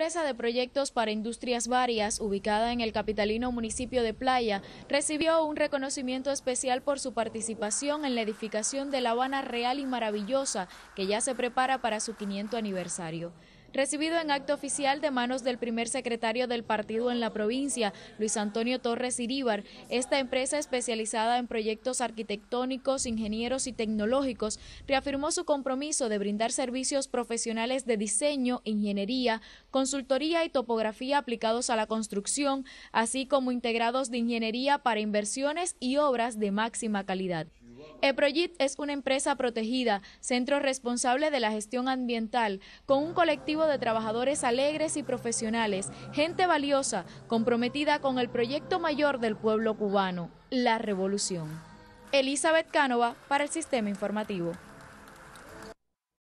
empresa de proyectos para industrias varias, ubicada en el capitalino municipio de Playa, recibió un reconocimiento especial por su participación en la edificación de La Habana Real y Maravillosa, que ya se prepara para su 500 aniversario recibido en acto oficial de manos del primer secretario del partido en la provincia, Luis Antonio Torres Iríbar. Esta empresa especializada en proyectos arquitectónicos, ingenieros y tecnológicos reafirmó su compromiso de brindar servicios profesionales de diseño, ingeniería, consultoría y topografía aplicados a la construcción, así como integrados de ingeniería para inversiones y obras de máxima calidad. EPROYIT es una empresa protegida, centro responsable de la gestión ambiental, con un colectivo de trabajadores alegres y profesionales, gente valiosa, comprometida con el proyecto mayor del pueblo cubano, la revolución. Elizabeth Cánova para el Sistema Informativo.